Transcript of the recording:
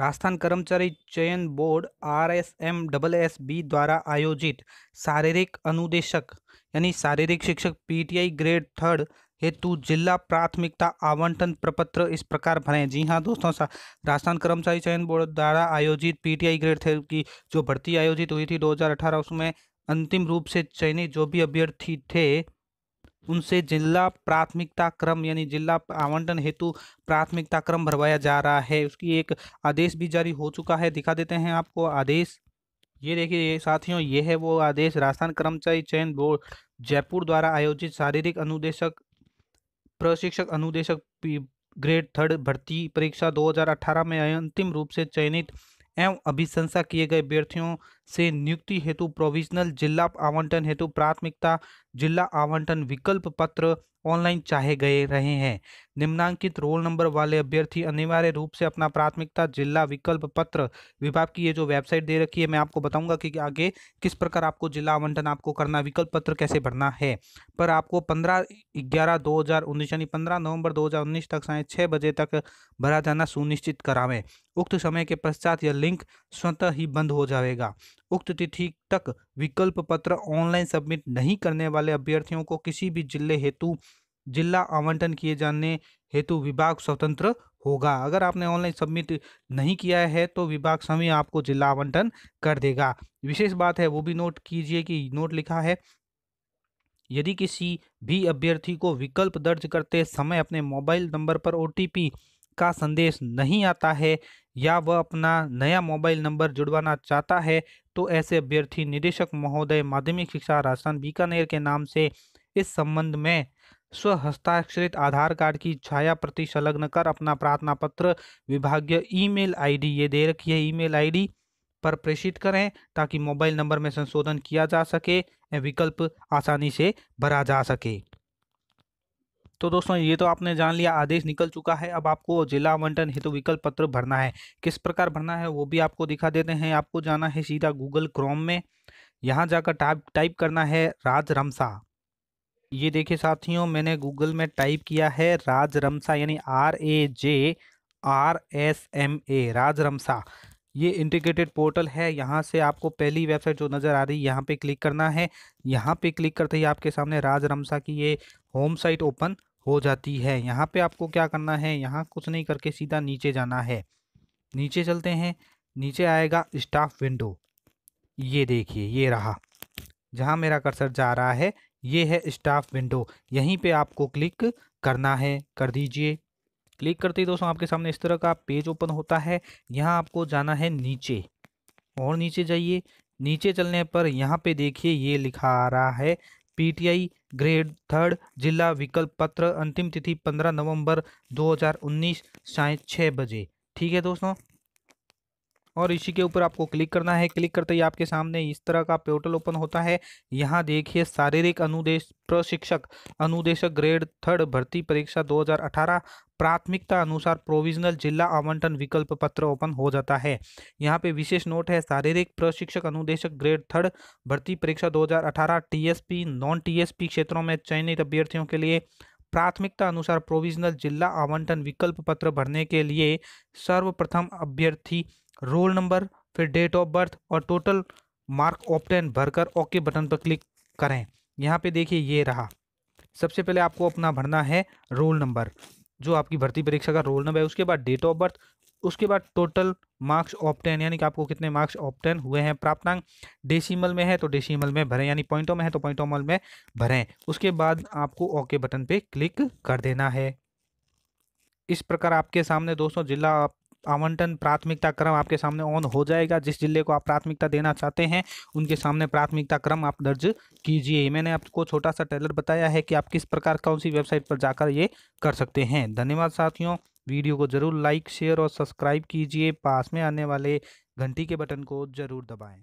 राजस्थान कर्मचारी चयन board R S M double S B द्वारा आयोजित शारीरिक अनुदेशक यानी शारीरिक शिक्षक पीटीआई ग्रेड थर्ड हेतु जिला प्राथमिकता आवंटन प्रपत्र इस प्रकार भरें जी हाँ दोस्तों राजस्थान कर्मचारी चयन बोर्ड द्वारा आयोजित पीटीआई ग्रेड थर्ड की जो भर्ती आयोजित हुई थी 2018 उसमें अंतिम रूप से चयनित जो भी अभ्यर्थी थे उनसे जिला प्राथमिकता क्रम यानी जिला आवंटन हेतु प्राथमिकता क्रम भरवाया जा रहा है उसकी एक आदेश भी जारी हो चुका है दिखा देते हैं आपको आदेश ये देखिए साथियों ये है वो आदेश राजस्थान कर्मचारी चयन बोर्ड जयपुर द्वारा आयोजित शारीरिक अनुदेशक प्रशिक्षक अनुदेशक ग्रेड थर्ड भर्ती परीक्षा 2018 में अंतिम रूप से चयनित एवं अभिशंसा किए गए अभ्यर्थियों से नियुक्ति हेतु प्रोविजनल जिला आवंटन हेतु प्राथमिकता जिला आवंटन विकल्प पत्र ऑनलाइन चाहे गए रहे हैं निम्नांकित रोल नंबर वाले अभ्यर्थी अनिवार्य रूप से अपना प्राथमिकता जिला विकल्प पत्र विभाग की ये जो वेबसाइट दे रखी है मैं आपको बताऊंगा कि आगे किस प्रकार आपको जिला आवंटन आपको करना विकल्प पत्र कैसे भरना है पर आपको 15 ग्यारह 2019 यानी 15 नवंबर 2019 तक साय छः बजे तक भरा जाना सुनिश्चित करावें उक्त समय के पश्चात यह लिंक स्वतः ही बंद हो जाएगा उक्त तिथि तक विकल्प पत्र ऑनलाइन सबमिट नहीं करने वाले अभ्यर्थियों को किसी भी जिले हेतु जिला आवंटन किए जाने हेतु विभाग स्वतंत्र होगा अगर आपने ऑनलाइन सबमिट नहीं किया है तो विभाग समय आपको जिला आवंटन कर देगा विशेष बात है वो भी नोट कीजिए कि नोट लिखा है यदि किसी भी अभ्यर्थी को विकल्प दर्ज करते समय अपने मोबाइल नंबर पर ओ का संदेश नहीं आता है या वह अपना नया मोबाइल नंबर जुड़वाना चाहता है तो ऐसे अभ्यर्थी निदेशक महोदय माध्यमिक शिक्षा राजस्थान बीकानेर के नाम से इस संबंध में स्व हस्ताक्षरित आधार कार्ड की छाया प्रति संलग्न कर अपना प्रार्थना पत्र विभागीय ईमेल आईडी ये दे रखी है ईमेल आईडी पर प्रेषित करें ताकि मोबाइल नंबर में संशोधन किया जा सके विकल्प आसानी से भरा जा सके तो दोस्तों ये तो आपने जान लिया आदेश निकल चुका है अब आपको जिला आवंटन हेतु विकल्प पत्र भरना है किस प्रकार भरना है वो भी आपको दिखा देते हैं आपको जाना है सीधा गूगल क्रोम में यहाँ जाकर टाइप टाइप करना है राज रमसा ये देखिए साथियों मैंने गूगल में टाइप किया है राज रमसा यानी R A J R S S A Raj रमसा ये इंटीग्रेटेड पोर्टल है यहाँ से आपको पहली वेबसाइट जो नज़र आ रही है यहाँ पे क्लिक करना है यहाँ पे क्लिक करते ही आपके सामने राज रमसा की ये होम साइट ओपन हो जाती है यहाँ पे आपको क्या करना है यहाँ कुछ नहीं करके सीधा नीचे जाना है नीचे चलते हैं नीचे आएगा स्टाफ विंडो ये देखिए ये रहा जहाँ मेरा कर्सर जा रहा है ये है स्टाफ विंडो यहीं पे आपको क्लिक करना है कर दीजिए क्लिक करते ही दोस्तों आपके सामने इस तरह का पेज ओपन होता है यहाँ आपको जाना है नीचे और नीचे जाइए नीचे चलने पर यहाँ पे देखिए ये लिखा आ रहा है पीटीआई ग्रेड थर्ड जिला विकल्प पत्र अंतिम तिथि 15 नवंबर 2019 साय छः बजे ठीक है दोस्तों और इसी के ऊपर आपको क्लिक करना है क्लिक करते ही आपके सामने इस तरह का पोर्टल ओपन होता है यहाँ देखिए शारीरिक अनुदेश प्रशिक्षक अनुदेशक ग्रेड थर्ड भर्ती परीक्षा 2018 प्राथमिकता अनुसार प्रोविजनल जिला आवंटन विकल्प पत्र ओपन हो जाता है यहाँ पे विशेष नोट है शारीरिक प्रशिक्षक अनुदेशक ग्रेड थर्ड भर्ती परीक्षा 2018 टीएसपी नॉन टीएसपी क्षेत्रों में चयनित अभ्यर्थियों के लिए प्राथमिकता अनुसार प्रोविजनल जिला आवंटन विकल्प पत्र भरने के लिए सर्वप्रथम अभ्यर्थी रोल नंबर फिर डेट ऑफ बर्थ और टोटल मार्क ऑप्टेन भरकर ओके बटन पर क्लिक करें यहाँ पे देखिए ये रहा सबसे पहले आपको अपना भरना है रोल नंबर जो आपकी भर्ती परीक्षा का रोल नंबर है उसके बाद डेट ऑफ बर्थ उसके बाद टोटल मार्क्स ऑप्टेन यानी कि आपको कितने मार्क्स ऑप्टेन हुए हैं प्राप्तांक डेसिमल में है तो डेसिमल में भरें यानी पॉइंटों में है तो पॉइंटों मल में भरें उसके बाद आपको ओके बटन पे क्लिक कर देना है इस प्रकार आपके सामने दोस्तों जिला आवंटन प्राथमिकता क्रम आपके सामने ऑन हो जाएगा जिस जिले को आप प्राथमिकता देना चाहते हैं उनके सामने प्राथमिकता क्रम आप दर्ज कीजिए मैंने आपको छोटा सा टेलर बताया है कि आप किस प्रकार कौन सी वेबसाइट पर जाकर ये कर सकते हैं धन्यवाद साथियों वीडियो को ज़रूर लाइक शेयर और सब्सक्राइब कीजिए पास में आने वाले घंटी के बटन को ज़रूर दबाएं